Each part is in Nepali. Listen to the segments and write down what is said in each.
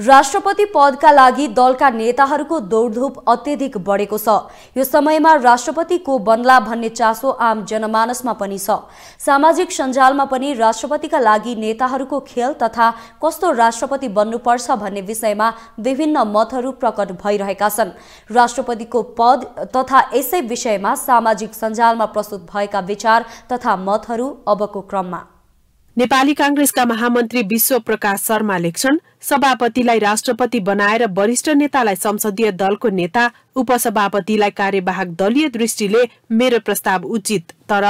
राष्ट्रपति पदका लागि दलका नेताहरूको दौडधुप अत्यधिक बढेको छ यो समयमा राष्ट्रपति को बन्ला भन्ने चासो आम जनमानसमा पनि छ सामाजिक सञ्जालमा पनि राष्ट्रपतिका लागि नेताहरूको खेल तथा कस्तो राष्ट्रपति बन्नुपर्छ भन्ने विषयमा विभिन्न मतहरू प्रकट भइरहेका छन् राष्ट्रपतिको पद तथा यसै विषयमा सामाजिक सञ्जालमा प्रस्तुत भएका विचार तथा मतहरू अबको क्रममा नेपाली कांग्रेसका महामन्त्री विश्व प्रकाश शर्मा लेख्छन् सभापतिलाई राष्ट्रपति बनाएर वरिष्ठ नेतालाई संसदीय दलको नेता उपसभापतिलाई कार्यवाहक दलीय दृष्टिले मेरो प्रस्ताव उचित तर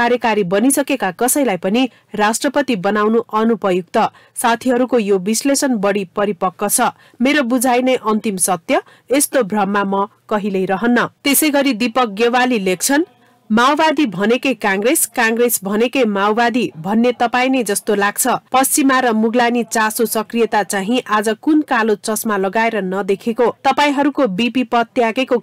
कार्यकारी बनिसकेका कसैलाई पनि राष्ट्रपति बनाउनु अनुपयुक्त साथीहरूको यो विश्लेषण बढी परिपक्व छ मेरो बुझाइ नै अन्तिम सत्य यस्तो भ्रममा म कहिल्यै रहन्न त्यसै गरी दीपक गेवाली लेख्छन् माओवादी भनेकै काङ्ग्रेस काङ्ग्रेस भनेकै माओवादी भन्ने तपाईँ नै जस्तो लाग्छ पश्चिमा र मुगलानी चासो सक्रियता चाहिँ आज कुन कालो चस्मा लगाएर नदेखेको तपाईँहरूको बिपी पद त्यागेको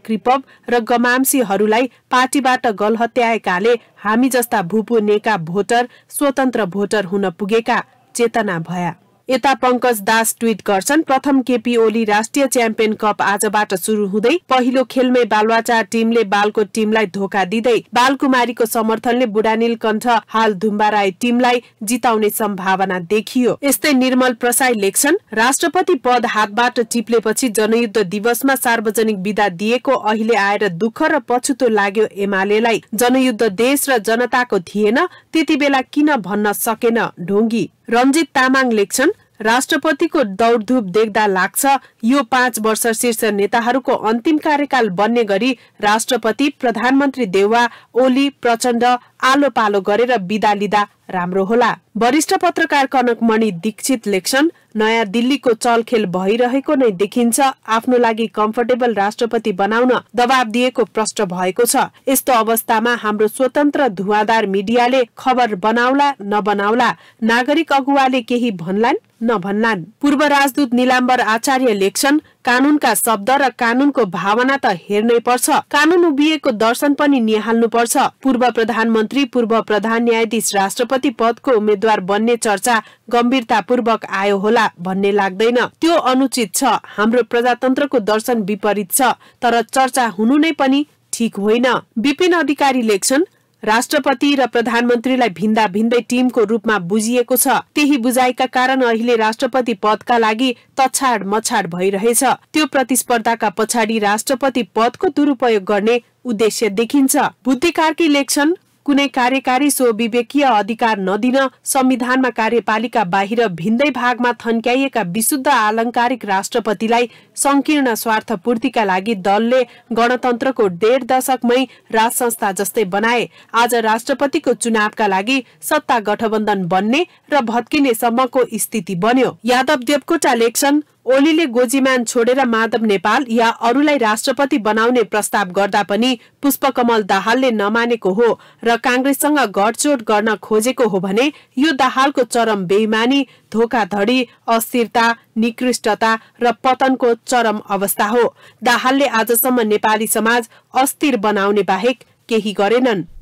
र गमांसीहरूलाई पार्टीबाट गलहत्याएकाले हामी जस्ता भूपू नेका भोटर स्वतन्त्र भोटर हुन पुगेका चेतना भया यता पंकज दास ट्वीट गर्छन् प्रथम केपी ओली राष्ट्रिय च्याम्पियन कप आजबाट शुरू हुँदै पहिलो खेलमै बालवाचा टीमले बालको टीमलाई धोका दिँदै बालकुमारीको समर्थनले बुढानील कण्ठ हाल धुम्बा राई टीमलाई जिताउने सम्भावना देखियो यस्तै निर्मल प्रसाई लेख्छन् राष्ट्रपति पद हातबाट टिप्लेपछि जनयुद्ध दिवसमा सार्वजनिक विदा दिएको अहिले आएर दुःख र पछुतो लाग्यो एमालेलाई जनयुद्ध देश र जनताको थिएन त्यति बेला किन भन्न सकेन ढोङ्गी रञ्जित तामाङ लेख्छन् राष्ट्रपतिको दौडधुप देख्दा लाग्छ यो पाँच वर्ष शीर्ष नेताहरूको अन्तिम कार्यकाल बन्ने गरी राष्ट्रपति प्रधानमन्त्री देवा, ओली प्रचण्ड आलो पालो गरेर विदा लिँदा राम्रो होला वरिष्ठ पत्रकार कनक मणि दीक्षित लेख्छन् नयाँ दिल्लीको चलखेल भइरहेको नै देखिन्छ आफ्नो लागि कम्फर्टेबल राष्ट्रपति बनाउन दबाब दिएको प्रष्ट भएको छ यस्तो अवस्थामा हाम्रो स्वतन्त्र धुवाधार मिडियाले खबर बनाउला नबनाउला नागरिक अगुवाले केही भन्लान् नभन्लान् पूर्व राजदूत निलाम्बर आचार्य लेख्छन् कानूनका शब्द र कानूनको भावना त हेर्नै पर्छ कानून उभिएको दर्शन पनि निहाल्नु पर्छ पूर्व प्रधानमन्त्री पूर्व प्रधान न्यायाधीश राष्ट्रपति पदको उम्मेद्वार बन्ने चर्चा गम्भीरतापूर्वक आयो होला भन्ने लाग्दैन त्यो अनुचित छ हाम्रो प्रजातन्त्रको दर्शन विपरीत छ तर चर्चा हुनु नै पनि ठिक होइन विपिन अधिकारी लेख्छन् राष्ट्रपति र प्रधानमन्त्रीलाई भिन्दा भिन्दै टिमको रूपमा बुझिएको छ त्यही बुझाइका कारण अहिले राष्ट्रपति पदका लागि तछाड मछाड भइरहेछ त्यो प्रतिस्पर्धाका पछाडि राष्ट्रपति पदको दुरुपयोग गर्ने उद्देश्य देखिन्छ बुद्धिकारकी लेख्छन् कुनै कार्यकारी स्वविवेकीय अधिकार नदिन संविधानमा कार्यपालिका बाहिर भिन्दै भागमा थन्क्याइएका विशुद्ध आलंकारिक राष्ट्रपतिलाई संकीर्ण स्वार्थपूर्तिका लागि दलले गणतन्त्रको डेढ दशकमै राजसंस्था जस्तै बनाए आज राष्ट्रपतिको चुनावका लागि सत्ता गठबन्धन बन्ने र सम्मको स्थिति बन्यो यादव देवकोटा लेख्छन् ओलीले गोजीमान छोडेर माधव नेपाल या अरूलाई राष्ट्रपति बनाउने प्रस्ताव गर्दा पनि पुष्पकमल दाहालले नमानेको हो र कांग्रेससँग गठजोड गर्न खोजेको हो भने यो दाहालको चरम बेइमानी धोकाधडी अस्थिरता निकृष्टता र पतनको चरम अवस्था हो दाहालले आजसम्म नेपाली समाज अस्थिर बनाउने बाहेक केही गरेनन्